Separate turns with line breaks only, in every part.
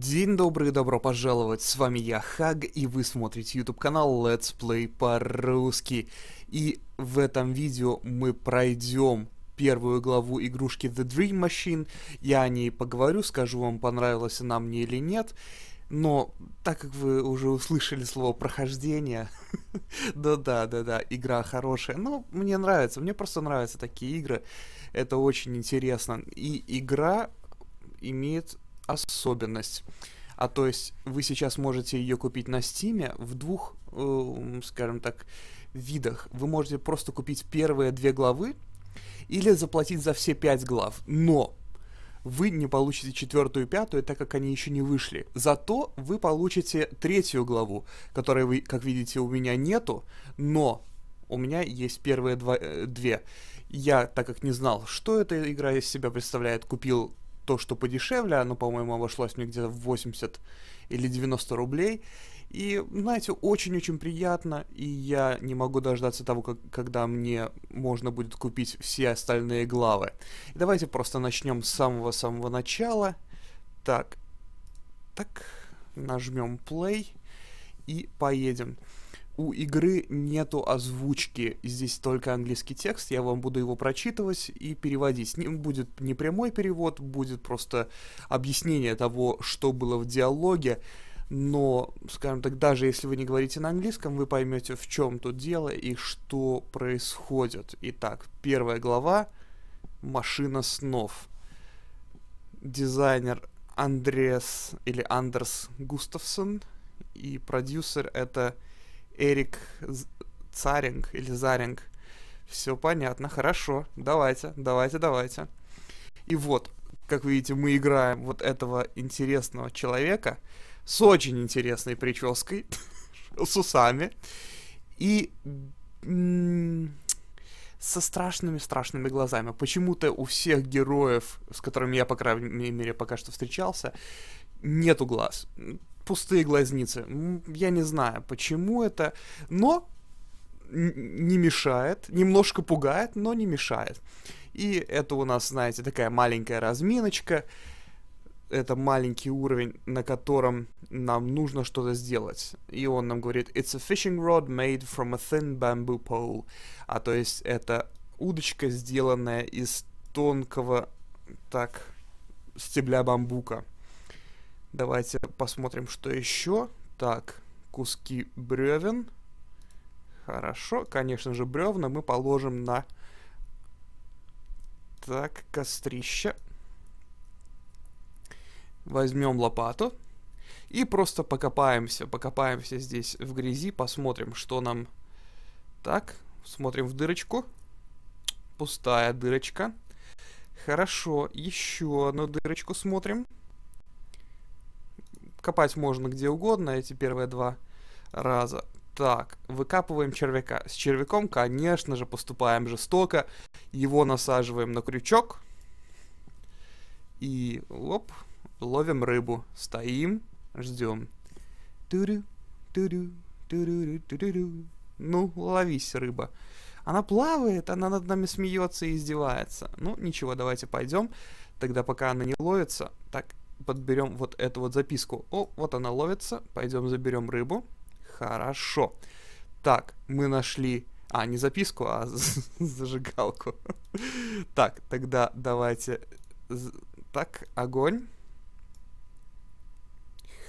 День добрый добро пожаловать, с вами я, Хаг, и вы смотрите YouTube канал Let's Play по-русски. И в этом видео мы пройдем первую главу игрушки The Dream Machine, я о ней поговорю, скажу вам, понравилась она мне или нет. Но, так как вы уже услышали слово прохождение, да-да-да-да, игра хорошая, но мне нравится, мне просто нравятся такие игры, это очень интересно. И игра имеет особенность. А то есть вы сейчас можете ее купить на Стиме в двух, э, скажем так, видах. Вы можете просто купить первые две главы или заплатить за все пять глав. Но вы не получите четвертую и пятую, так как они еще не вышли. Зато вы получите третью главу, которой вы, как видите, у меня нету, но у меня есть первые два, э, две. Я, так как не знал, что эта игра из себя представляет, купил то, что подешевле, оно, по-моему, обошлось мне где-то в 80 или 90 рублей. И, знаете, очень-очень приятно, и я не могу дождаться того, как, когда мне можно будет купить все остальные главы. И давайте просто начнем с самого-самого начала. Так, так, нажмем play и поедем у игры нету озвучки, здесь только английский текст, я вам буду его прочитывать и переводить. Не, будет не прямой перевод, будет просто объяснение того, что было в диалоге, но, скажем так, даже если вы не говорите на английском, вы поймете, в чем тут дело и что происходит. Итак, первая глава «Машина снов». Дизайнер Андреас или Андерс Густавсон и продюсер это Эрик Царинг или Заринг. Все понятно, хорошо, давайте, давайте, давайте. И вот, как вы видите, мы играем вот этого интересного человека с очень интересной прической, с усами и со страшными-страшными глазами. Почему-то у всех героев, с которыми я, по крайней мере, пока что встречался, нету глаз пустые глазницы. Я не знаю, почему это, но не мешает, немножко пугает, но не мешает. И это у нас, знаете, такая маленькая разминочка. Это маленький уровень, на котором нам нужно что-то сделать. И он нам говорит «It's a fishing rod made from a thin bamboo pole». А то есть это удочка, сделанная из тонкого, так, стебля бамбука. Давайте посмотрим, что еще. Так, куски бревен. Хорошо, конечно же, бревна мы положим на... Так, кострище. Возьмем лопату. И просто покопаемся, покопаемся здесь в грязи, посмотрим, что нам... Так, смотрим в дырочку. Пустая дырочка. Хорошо, еще одну дырочку смотрим. Копать можно где угодно, эти первые два раза. Так, выкапываем червяка. С червяком, конечно же, поступаем жестоко. Его насаживаем на крючок. И, оп, ловим рыбу. Стоим, ждем. Ну, ловись, рыба. Она плавает, она над нами смеется и издевается. Ну, ничего, давайте пойдем. Тогда пока она не ловится. Так, подберем вот эту вот записку. О, вот она ловится. Пойдем заберем рыбу. Хорошо. Так, мы нашли... А, не записку, а зажигалку. так, тогда давайте... Так, огонь.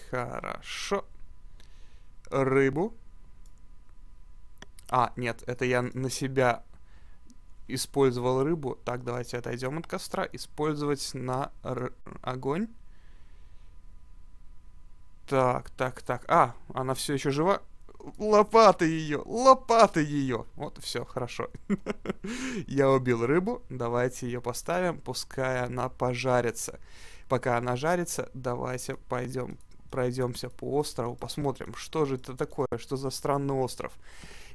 Хорошо. Рыбу. А, нет, это я на себя использовал рыбу. Так, давайте отойдем от костра. Использовать на огонь. Так, так, так. А, она все еще жива? Лопаты ее, лопаты ее. Вот, все, хорошо. Я убил рыбу, давайте ее поставим, пускай она пожарится. Пока она жарится, давайте пойдем пройдемся по острову, посмотрим, что же это такое, что за странный остров.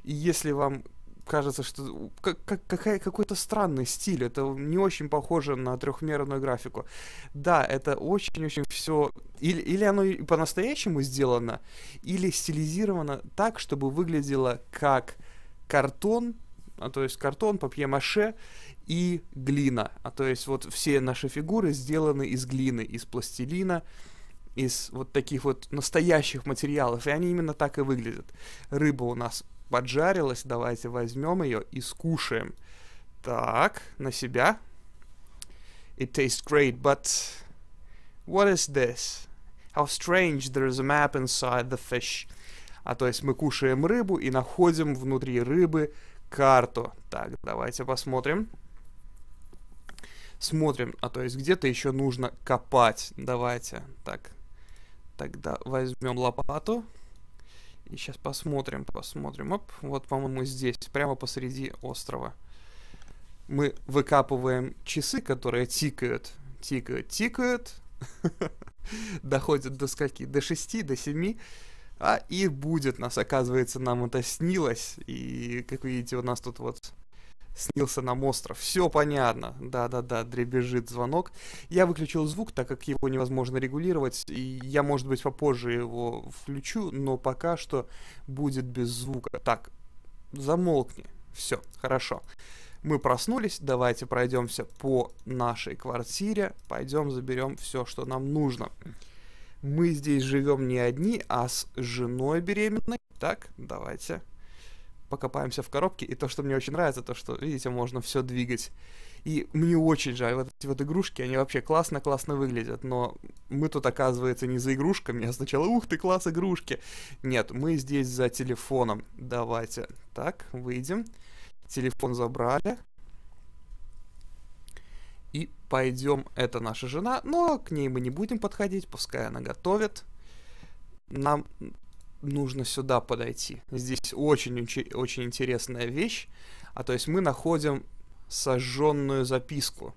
И если вам кажется, что как, как, какая, какой-то странный стиль. Это не очень похоже на трехмерную графику. Да, это очень-очень все... Или, или оно по-настоящему сделано, или стилизировано так, чтобы выглядело как картон, а то есть картон, папье-маше и глина. А то есть вот все наши фигуры сделаны из глины, из пластилина, из вот таких вот настоящих материалов. И они именно так и выглядят. Рыба у нас поджарилась, давайте возьмем ее и скушаем. Так, на себя. It tastes great, but what is this? How strange there is a map inside the fish. А то есть мы кушаем рыбу и находим внутри рыбы карту. Так, давайте посмотрим. Смотрим, а то есть где-то еще нужно копать. Давайте, так. Тогда возьмем лопату. И сейчас посмотрим, посмотрим. Оп, вот, по-моему, здесь, прямо посреди острова. Мы выкапываем часы, которые тикают, тикают, тикают. Доходят до скольки? До 6, до 7. А и будет нас, оказывается, нам это снилось. И, как видите, у нас тут вот снился нам остров. Все понятно. Да-да-да, дребезжит звонок. Я выключил звук, так как его невозможно регулировать, и я, может быть, попозже его включу, но пока что будет без звука. Так, замолкни. Все, хорошо. Мы проснулись, давайте пройдемся по нашей квартире, пойдем заберем все, что нам нужно. Мы здесь живем не одни, а с женой беременной. Так, давайте покопаемся в коробке, и то, что мне очень нравится, то, что, видите, можно все двигать. И мне очень жаль, вот эти вот игрушки, они вообще классно-классно выглядят, но мы тут, оказывается, не за игрушками, а сначала, ух ты, класс, игрушки. Нет, мы здесь за телефоном. Давайте, так, выйдем. Телефон забрали. И пойдем, это наша жена, но к ней мы не будем подходить, пускай она готовит. Нам нужно сюда подойти. Здесь очень-очень интересная вещь. А то есть мы находим сожженную записку.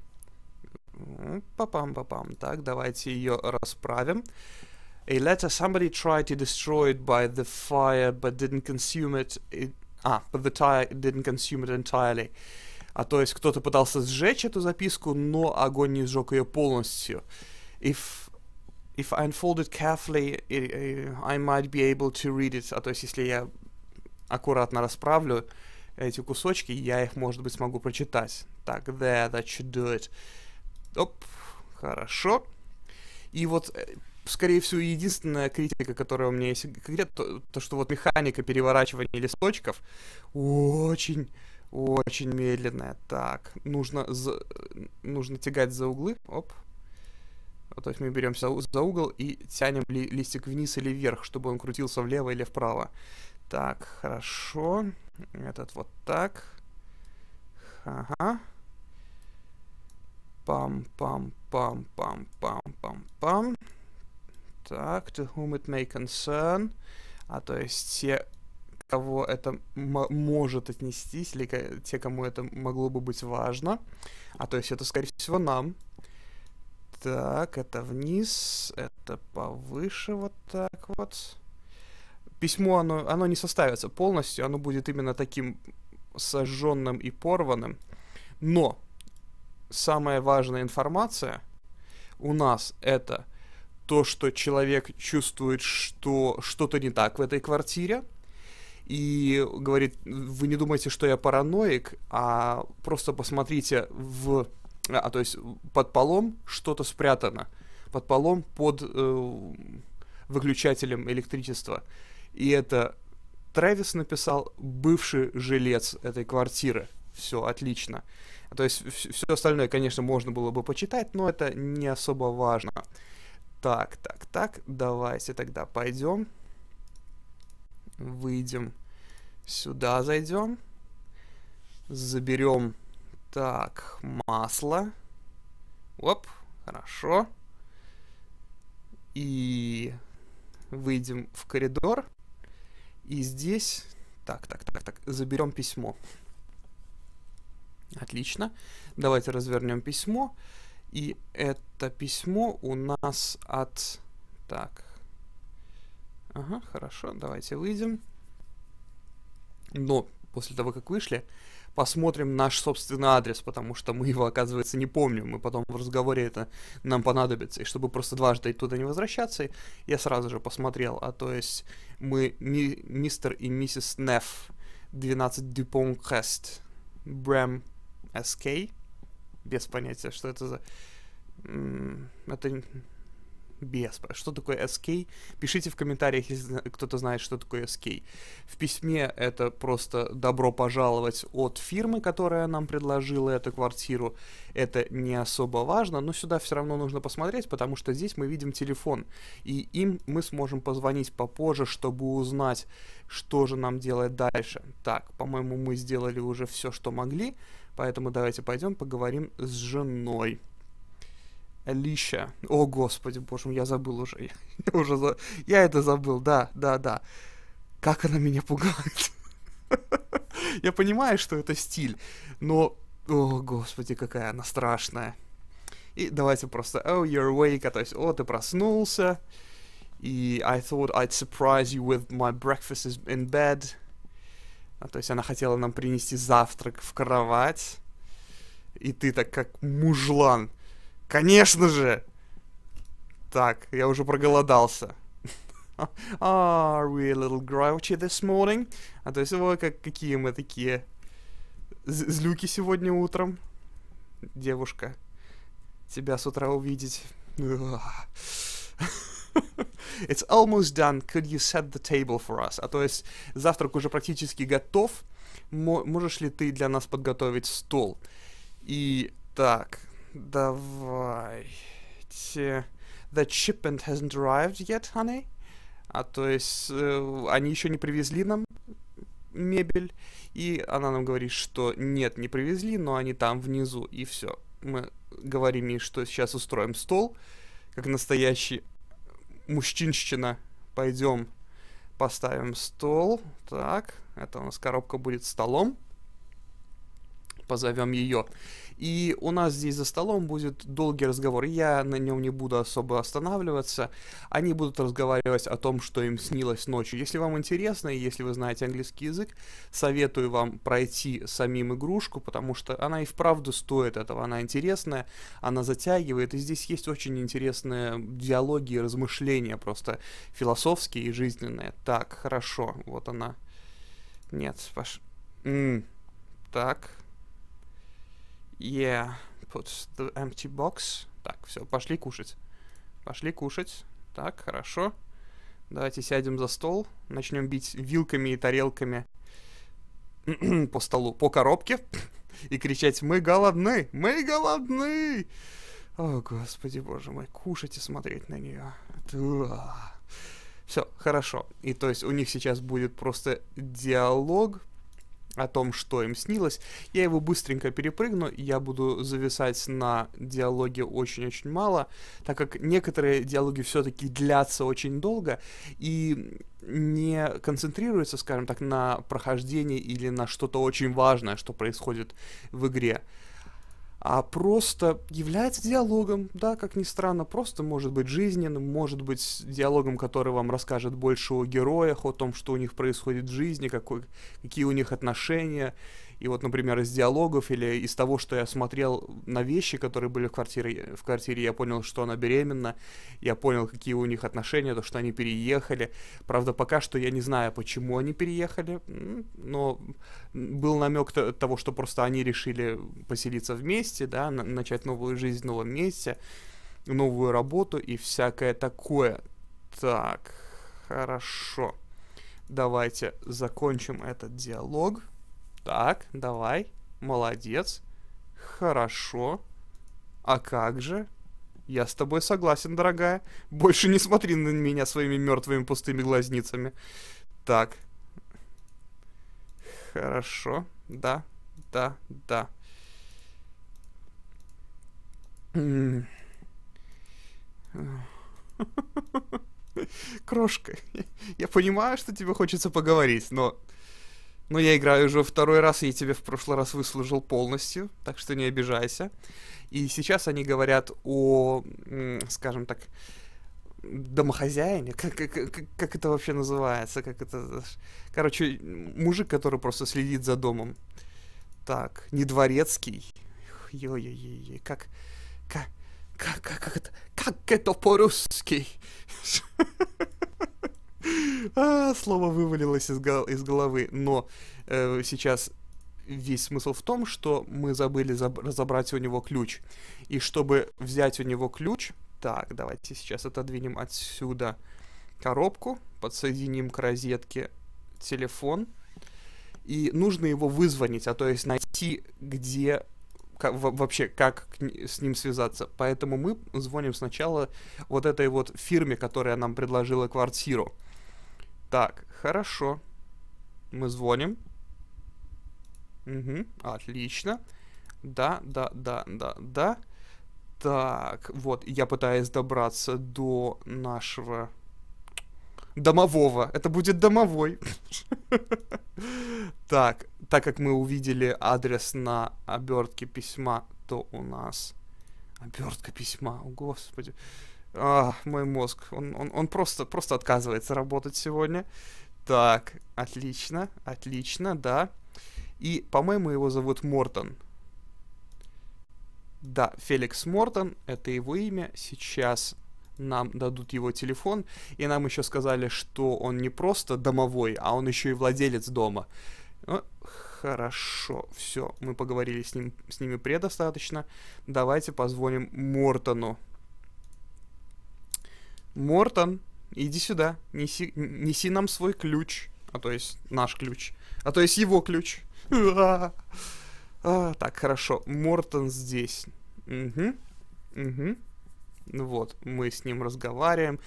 Папам-папам. Так, давайте ее расправим. A letter somebody tried to destroy it by the fire, but didn't consume it. it ah, а, but the tire didn't consume it entirely. А то есть кто-то пытался сжечь эту записку, но огонь не сжег ее полностью. If if I unfold it carefully, I might be able to read it. А то есть, если я аккуратно расправлю эти кусочки, я их, может быть, смогу прочитать. Так, there, that should do it. Оп, хорошо. И вот, э, скорее всего, единственная критика, которая у меня есть, то, то что вот механика переворачивания листочков очень очень медленная. Так, нужно, за... нужно тягать за углы. Оп, Типа, то есть мы берем за угол и тянем ли, листик вниз или вверх, чтобы он крутился влево или вправо. Так, хорошо. Этот вот так. Ага. Пам-пам-пам-пам-пам-пам. Так, to whom it may concern. А то есть те, кого это может отнестись, или те, кому это могло бы быть важно. А то есть это, скорее всего, нам. Так, это вниз, это повыше вот так вот. Письмо, оно, оно не составится полностью, оно будет именно таким сожженным и порванным. Но самая важная информация у нас это то, что человек чувствует, что что-то не так в этой квартире, и говорит, вы не думайте, что я параноик, а просто посмотрите в а, а, то есть под полом что-то спрятано. Под полом под э, выключателем электричества. И это Трэвис написал бывший жилец этой квартиры. Все отлично. То есть все остальное, конечно, можно было бы почитать, но это не особо важно. Так, так, так, давайте тогда пойдем. Выйдем сюда, зайдем. Заберем так, масло. Оп, хорошо. И выйдем в коридор. И здесь... Так, так, так, так, заберем письмо. Отлично. Давайте развернем письмо. И это письмо у нас от... Так. Ага, хорошо, давайте выйдем. Но после того, как вышли, посмотрим наш собственный адрес, потому что мы его, оказывается, не помним, Мы потом в разговоре это нам понадобится. И чтобы просто дважды туда не возвращаться, я сразу же посмотрел, а то есть мы ми мистер и миссис Неф, 12 Дюпон Крест, Брэм СК, без понятия, что это за... Это без. Что такое SK? Пишите в комментариях, если кто-то знает, что такое SK. В письме это просто добро пожаловать от фирмы, которая нам предложила эту квартиру. Это не особо важно, но сюда все равно нужно посмотреть, потому что здесь мы видим телефон. И им мы сможем позвонить попозже, чтобы узнать, что же нам делать дальше. Так, по-моему, мы сделали уже все, что могли, поэтому давайте пойдем поговорим с женой. Алиша. О, господи, боже мой, я забыл уже. Я, уже за... я это забыл, да, да, да. Как она меня пугает. Я понимаю, что это стиль, но... О, господи, какая она страшная. И давайте просто... Oh, you're awake, а то есть, о, ты проснулся. И I thought I'd surprise you with my breakfast is in bed. А, то есть она хотела нам принести завтрак в кровать. И ты так как мужлан Конечно же! Так, я уже проголодался. Are we a little grouchy this morning? А то есть, ой, как, какие мы такие злюки сегодня утром. Девушка, тебя с утра увидеть. It's almost done. Could you set the table for us? А то есть завтрак уже практически готов. М можешь ли ты для нас подготовить стол? И так, Давайте. The shipment hasn't arrived yet, honey. А то есть э, они еще не привезли нам мебель. И она нам говорит, что нет, не привезли, но они там внизу. И все. Мы говорим ей, что сейчас устроим стол, как настоящий мужчинщина. Пойдем поставим стол. Так, это у нас коробка будет столом. Позовем ее. И у нас здесь за столом будет долгий разговор. Я на нем не буду особо останавливаться. Они будут разговаривать о том, что им снилось ночью. Если вам интересно, и если вы знаете английский язык, советую вам пройти самим игрушку, потому что она и вправду стоит этого. Она интересная, она затягивает. И здесь есть очень интересные диалоги и размышления, просто философские и жизненные. Так, хорошо, вот она. Нет, Паш. М -м так. Yeah, put the empty box. Так, все, пошли кушать. Пошли кушать. Так, хорошо. Давайте сядем за стол, начнем бить вилками и тарелками по столу, по коробке и кричать «Мы голодны! Мы голодны!» О, господи, боже мой, кушать и смотреть на нее. А. Все, хорошо. И то есть у них сейчас будет просто диалог о том, что им снилось. Я его быстренько перепрыгну, я буду зависать на диалоге очень-очень мало, так как некоторые диалоги все-таки длятся очень долго и не концентрируются, скажем так, на прохождении или на что-то очень важное, что происходит в игре а просто является диалогом, да, как ни странно, просто может быть жизненным, может быть диалогом, который вам расскажет больше о героях, о том, что у них происходит в жизни, какой, какие у них отношения и вот, например, из диалогов или из того, что я смотрел на вещи, которые были в квартире, в квартире я понял, что она беременна, я понял, какие у них отношения, то, что они переехали. Правда, пока что я не знаю, почему они переехали, но был намек того, что просто они решили поселиться вместе, да, начать новую жизнь в новом месте, новую работу и всякое такое. Так, хорошо. Давайте закончим этот диалог. Так, давай. Молодец. Хорошо. А как же? Я с тобой согласен, дорогая. Больше не смотри на меня своими мертвыми пустыми глазницами. Так. Хорошо. Да, да, да. Крошка, я понимаю, что тебе хочется поговорить, но но я играю уже второй раз, и я тебе в прошлый раз выслужил полностью, так что не обижайся. И сейчас они говорят о, скажем так, домохозяине, как, как, как это вообще называется, как это, короче, мужик, который просто следит за домом. Так, не дворецкий. ё ё ой как, как, как, как это, как это по-русски? А, слово вывалилось из, гол из головы. Но э, сейчас весь смысл в том, что мы забыли заб разобрать у него ключ. И чтобы взять у него ключ... Так, давайте сейчас отодвинем отсюда коробку, подсоединим к розетке телефон. И нужно его вызвонить, а то есть найти, где вообще, как с ним связаться. Поэтому мы звоним сначала вот этой вот фирме, которая нам предложила квартиру. Так, хорошо. Мы звоним. Угу, отлично. Да, да, да, да, да. Так, вот, я пытаюсь добраться до нашего домового. Это будет домовой. Так, так как мы увидели адрес на обертке письма, то у нас обертка письма, о господи. А, мой мозг, он, он, он просто, просто отказывается работать сегодня. Так, отлично, отлично, да. И, по-моему, его зовут Мортон. Да, Феликс Мортон, это его имя. Сейчас нам дадут его телефон, и нам еще сказали, что он не просто домовой, а он еще и владелец дома. Ну, хорошо, все, мы поговорили с, ним, с ними предостаточно. Давайте позвоним Мортону. Мортон, иди сюда, неси, неси нам свой ключ. А то есть наш ключ. А то есть его ключ. А, а так, хорошо. Мортон здесь. Угу. Угу. Вот, мы с ним разговариваем.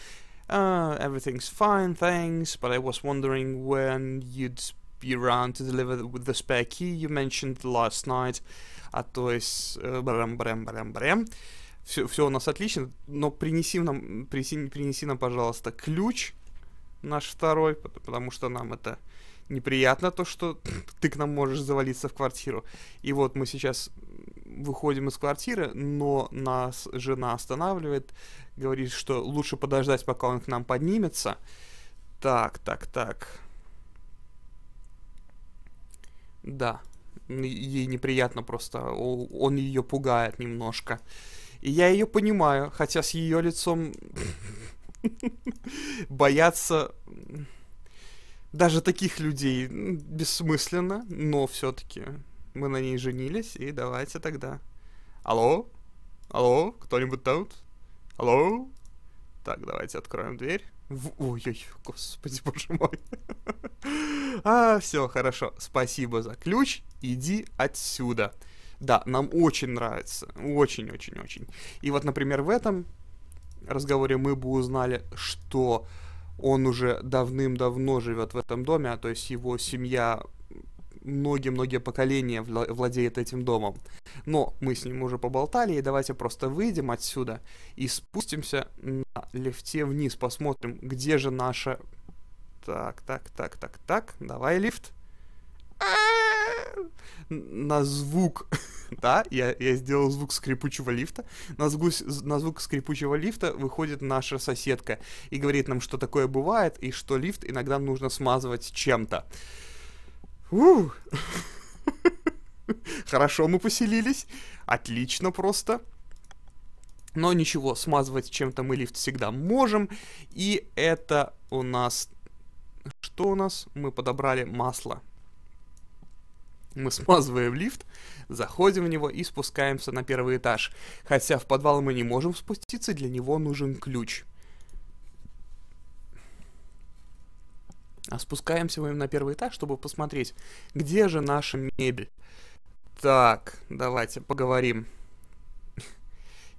Uh, everything's fine, thanks, but I was wondering when you'd be around to deliver the spare key you mentioned last night. А то есть... Э, Брам-брам-брам-брам. Uh, все, все у нас отлично, но принеси нам, принеси, принеси нам, пожалуйста, ключ наш второй, потому что нам это неприятно, то, что ты к нам можешь завалиться в квартиру. И вот мы сейчас выходим из квартиры, но нас жена останавливает, говорит, что лучше подождать, пока он к нам поднимется. Так, так, так. Да, ей неприятно просто, он ее пугает немножко. И я ее понимаю, хотя с ее лицом бояться даже таких людей бессмысленно, но все-таки мы на ней женились, и давайте тогда. Алло? Алло? Кто-нибудь тут? Алло? Так, давайте откроем дверь. Ой-ой, господи, боже мой. А, все, хорошо. Спасибо за ключ. Иди отсюда. Да, нам очень нравится. Очень-очень-очень. И вот, например, в этом разговоре мы бы узнали, что он уже давным-давно живет в этом доме, а то есть его семья многие-многие поколения владеет этим домом. Но мы с ним уже поболтали, и давайте просто выйдем отсюда и спустимся на лифте вниз, посмотрим, где же наша... Так, так, так, так, так, давай лифт. на звук, да, я, я сделал звук скрипучего лифта, на, звук, на звук скрипучего лифта выходит наша соседка и говорит нам, что такое бывает, и что лифт иногда нужно смазывать чем-то. Хорошо мы поселились, отлично просто. Но ничего, смазывать чем-то мы лифт всегда можем, и это у нас... Что у нас? Мы подобрали масло мы смазываем лифт, заходим в него и спускаемся на первый этаж. Хотя в подвал мы не можем спуститься, для него нужен ключ. А спускаемся мы на первый этаж, чтобы посмотреть, где же наша мебель. Так, давайте поговорим.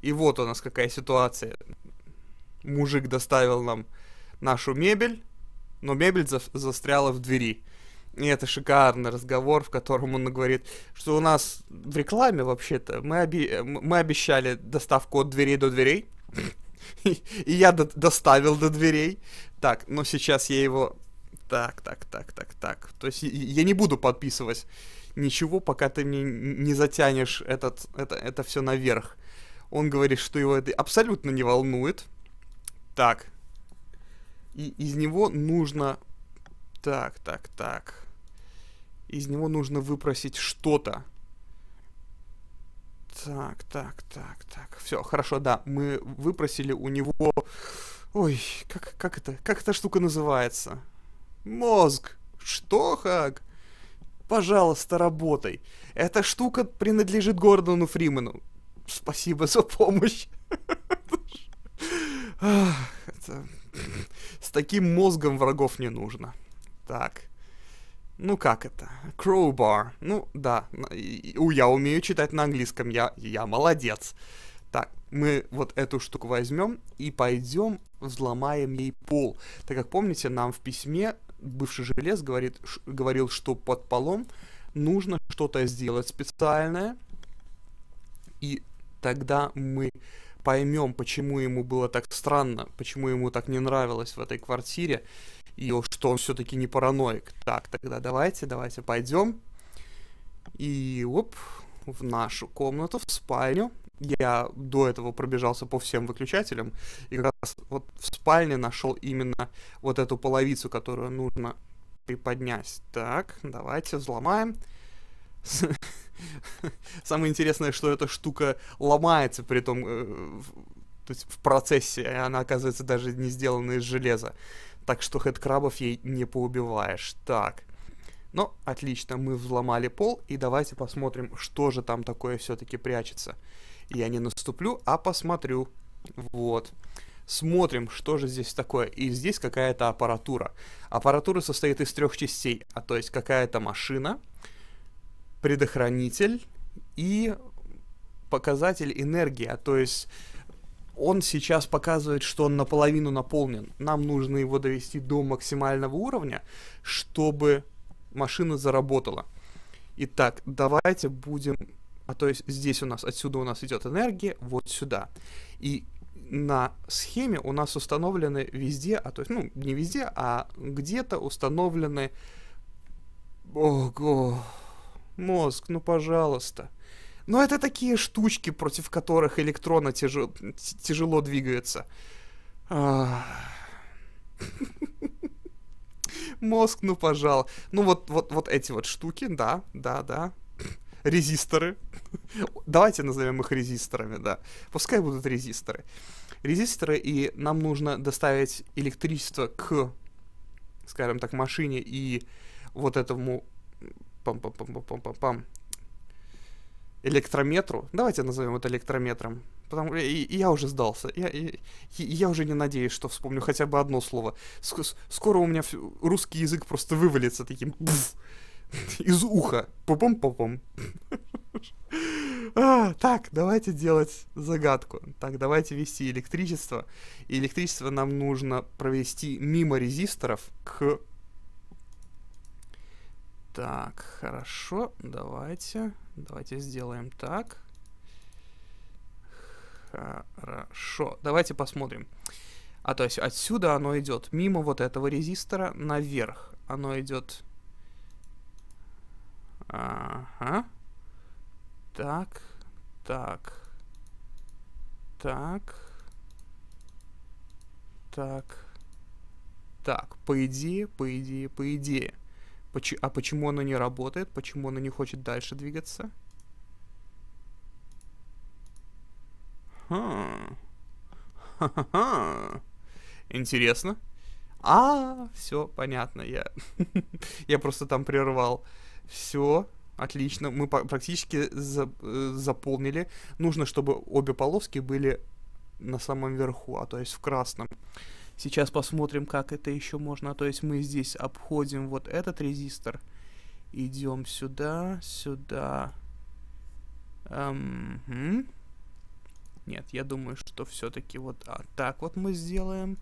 И вот у нас какая ситуация. Мужик доставил нам нашу мебель, но мебель за застряла в двери. И это шикарный разговор, в котором он говорит, что у нас в рекламе вообще-то мы, оби- мы обещали доставку от дверей до дверей. И, я доставил до дверей. Так, но сейчас я его... Так, так, так, так, так. То есть я не буду подписывать ничего, пока ты мне не затянешь этот, это, это все наверх. Он говорит, что его это абсолютно не волнует. Так. И из него нужно... Так, так, так из него нужно выпросить что-то. Так, так, так, так. Все, хорошо, да. Мы выпросили у него... Ой, как, как это? Как эта штука называется? Мозг! Что, Хак? Пожалуйста, работай. Эта штука принадлежит Гордону Фримену. Спасибо за помощь. С таким мозгом врагов не нужно. Так ну как это, crowbar, ну да, я умею читать на английском, я, я молодец. Так, мы вот эту штуку возьмем и пойдем взломаем ей пол. Так как помните, нам в письме бывший желез говорит, говорил, что под полом нужно что-то сделать специальное, и тогда мы поймем, почему ему было так странно, почему ему так не нравилось в этой квартире, и что он все-таки не параноик. Так, тогда давайте, давайте пойдем. И оп, в нашу комнату, в спальню. Я до этого пробежался по всем выключателям, и как раз вот в спальне нашел именно вот эту половицу, которую нужно приподнять. Так, давайте взломаем. Самое интересное, что эта штука ломается при том, э, то есть в процессе, она оказывается даже не сделана из железа так что хедкрабов ей не поубиваешь. Так, ну, отлично, мы взломали пол, и давайте посмотрим, что же там такое все-таки прячется. Я не наступлю, а посмотрю. Вот. Смотрим, что же здесь такое. И здесь какая-то аппаратура. Аппаратура состоит из трех частей, а то есть какая-то машина, предохранитель и показатель энергии, а то есть он сейчас показывает, что он наполовину наполнен. Нам нужно его довести до максимального уровня, чтобы машина заработала. Итак, давайте будем... А то есть здесь у нас, отсюда у нас идет энергия, вот сюда. И на схеме у нас установлены везде, а то есть, ну, не везде, а где-то установлены... Ого, мозг, ну пожалуйста. Но это такие штучки, против которых электрона тяжело, тяжело двигается. А. Мозг, ну, пожал. Ну, вот, вот, вот эти вот штуки, да, да, да. Резисторы. Давайте назовем их резисторами, да. Пускай будут резисторы. Резисторы, и нам нужно доставить электричество к, скажем так, машине и вот этому пам пам пам пам пам пам электрометру. Давайте назовем это электрометром. Потому и, я уже сдался. Я, и, я уже не надеюсь, что вспомню хотя бы одно слово. скоро у меня русский язык просто вывалится таким из уха. Пупом-попом. А, так, давайте делать загадку. Так, давайте вести электричество. И электричество нам нужно провести мимо резисторов к... Так, хорошо, давайте... Давайте сделаем так. Хорошо. Давайте посмотрим. А то есть отсюда оно идет мимо вот этого резистора наверх. Оно идет... Ага. Так. Так. Так. Так. Так. По идее, по идее, по идее. Поч а почему оно не работает? Почему оно не хочет дальше двигаться? Ха. Ха-ха-ха. Интересно. А, все, понятно, я, я просто там прервал. Все, отлично, мы практически за, заполнили. Нужно, чтобы обе полоски были на самом верху, а то есть в красном. Сейчас посмотрим, как это еще можно. То есть мы здесь обходим вот этот резистор. Идем сюда, сюда. Эм, Нет, я думаю, что все-таки вот а, так вот мы сделаем.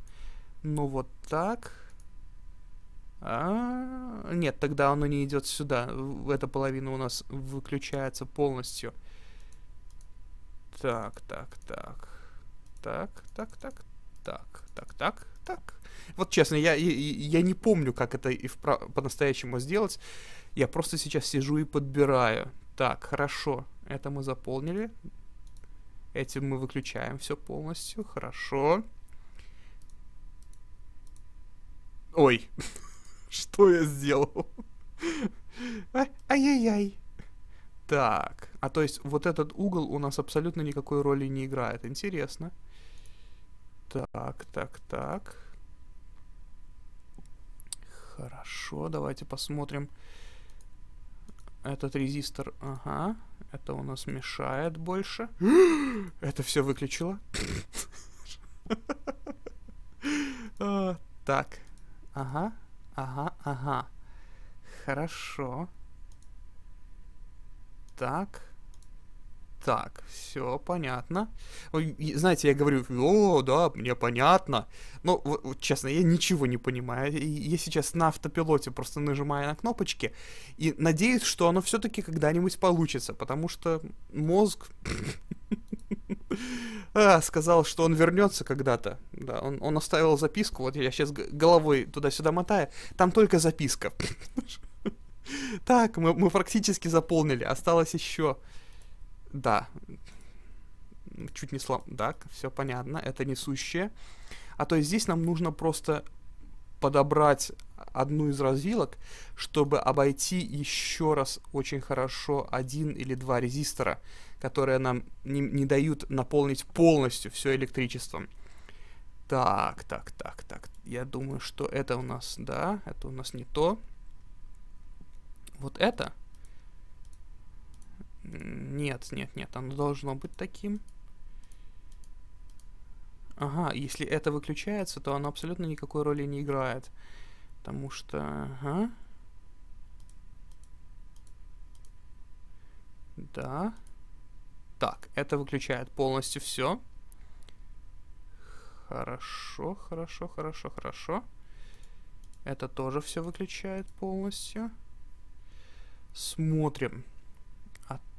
Ну вот так. А, нет, тогда оно не идет сюда. Эта половина у нас выключается полностью. Так, так, так. Так, так, так, так, так, так, так. Вот честно, я, я, я не помню, как это и впра- по-настоящему сделать. Я просто сейчас сижу и подбираю. Так, хорошо, это мы заполнили. Этим мы выключаем все полностью. Хорошо. Ой, что я сделал? Ай-яй-яй. Так, а то есть вот этот угол у нас абсолютно никакой роли не играет. Интересно. Интересно. Так, так, так. Хорошо, давайте посмотрим. Этот резистор, ага. Это у нас мешает больше. Это все выключило. А, так. Ага, ага, ага. Хорошо. Так. Так, все понятно. Знаете, я говорю, о, да, мне понятно. Но, вот, честно, я ничего не понимаю. Я сейчас на автопилоте просто нажимаю на кнопочки и надеюсь, что оно все-таки когда-нибудь получится, потому что мозг а, сказал, что он вернется когда-то. Да, он, он оставил записку. Вот я сейчас головой туда-сюда мотаю. Там только записка. Так, мы, мы практически заполнили. Осталось еще да. Чуть не слом... Да, все понятно. Это несущее. А то есть здесь нам нужно просто подобрать одну из развилок, чтобы обойти еще раз очень хорошо один или два резистора, которые нам не, не дают наполнить полностью все электричеством. Так, так, так, так. Я думаю, что это у нас, да, это у нас не то. Вот это. Нет, нет, нет, оно должно быть таким. Ага, если это выключается, то оно абсолютно никакой роли не играет. Потому что... Ага. Да. Так, это выключает полностью все. Хорошо, хорошо, хорошо, хорошо. Это тоже все выключает полностью. Смотрим.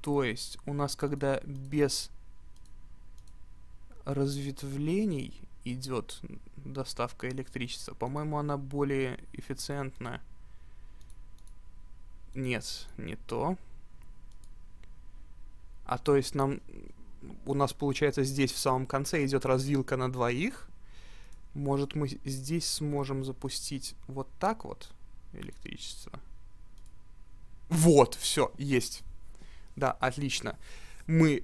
То есть у нас когда без разветвлений идет доставка электричества, по-моему, она более эффициентна. Нет, не то. А то есть нам у нас получается здесь в самом конце идет развилка на двоих. Может мы здесь сможем запустить вот так вот электричество? Вот, все, есть. Да, отлично. Мы,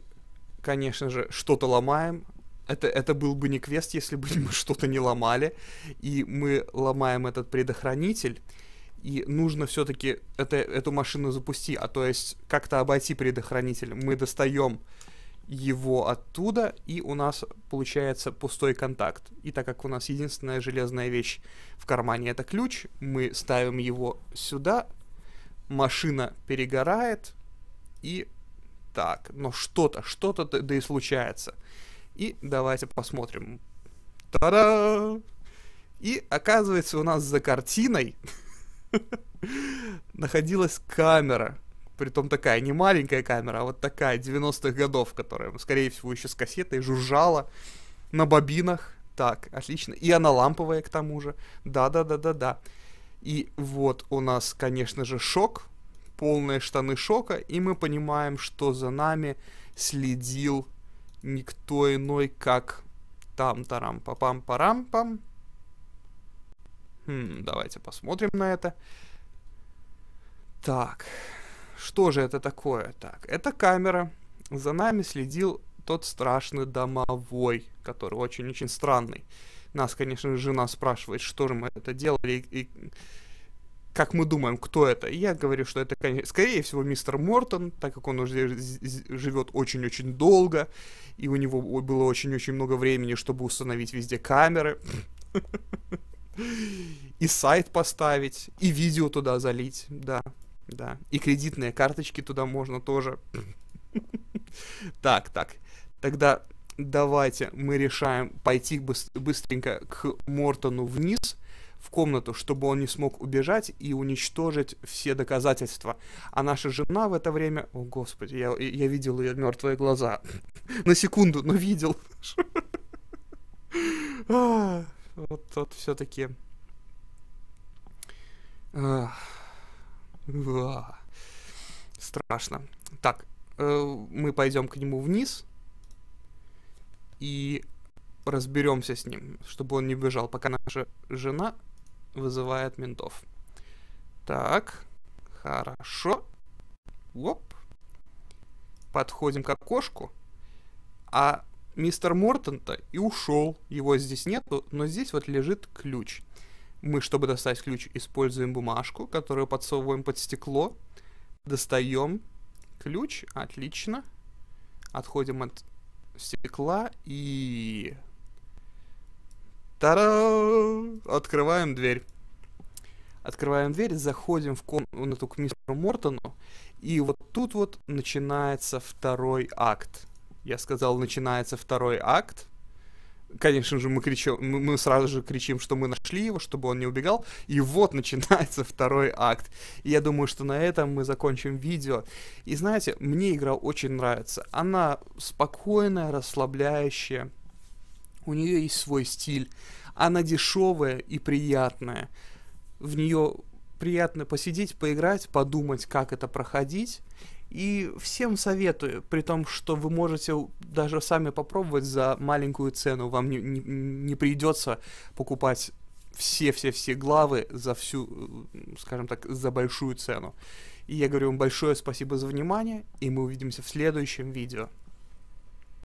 конечно же, что-то ломаем. Это, это был бы не квест, если бы мы что-то не ломали. И мы ломаем этот предохранитель. И нужно все-таки эту машину запусти, а то есть как-то обойти предохранитель. Мы достаем его оттуда, и у нас получается пустой контакт. И так как у нас единственная железная вещь в кармане это ключ, мы ставим его сюда, машина перегорает, и так. Но что-то, что-то да и случается. И давайте посмотрим. Та-да! И оказывается, у нас за картиной находилась камера. Притом такая не маленькая камера, а вот такая 90-х годов, которая, ну, скорее всего, еще с кассетой жужжала на бобинах. Так, отлично. И она ламповая, к тому же. Да-да-да-да-да. И вот у нас, конечно же, шок полные штаны шока, и мы понимаем, что за нами следил никто иной, как там-тарам-папам-парам-пам. Хм, давайте посмотрим на это. Так, что же это такое? Так, это камера. За нами следил тот страшный домовой, который очень-очень странный. Нас, конечно, жена спрашивает, что же мы это делали, и, и как мы думаем, кто это. я говорю, что это, скорее всего, мистер Мортон, так как он уже живет очень-очень долго, и у него было очень-очень много времени, чтобы установить везде камеры, и сайт поставить, и видео туда залить, да, да. И кредитные карточки туда можно тоже. Так, так. Тогда давайте мы решаем пойти быстренько к Мортону вниз, в комнату, чтобы он не смог убежать и уничтожить все доказательства. А наша жена в это время... О, господи, я, я видел ее мертвые глаза. На секунду, но видел. Вот тот все-таки... Страшно. Так, э, мы пойдем к нему вниз и разберемся с ним, чтобы он не бежал, пока наша жена вызывает ментов. Так, хорошо. Оп. Подходим к окошку. А мистер Мортон-то и ушел. Его здесь нету, но здесь вот лежит ключ. Мы, чтобы достать ключ, используем бумажку, которую подсовываем под стекло. Достаем ключ. Отлично. Отходим от стекла и Тара! Открываем дверь. Открываем дверь, заходим в комнату к мистеру Мортону, и вот тут вот начинается второй акт. Я сказал, начинается второй акт. Конечно же, мы, кричим, мы сразу же кричим, что мы нашли его, чтобы он не убегал. И вот начинается второй акт. И я думаю, что на этом мы закончим видео. И знаете, мне игра очень нравится. Она спокойная, расслабляющая у нее есть свой стиль. Она дешевая и приятная. В нее приятно посидеть, поиграть, подумать, как это проходить. И всем советую, при том, что вы можете даже сами попробовать за маленькую цену. Вам не, не, не придется покупать все-все-все главы за всю, скажем так, за большую цену. И я говорю вам большое спасибо за внимание, и мы увидимся в следующем видео.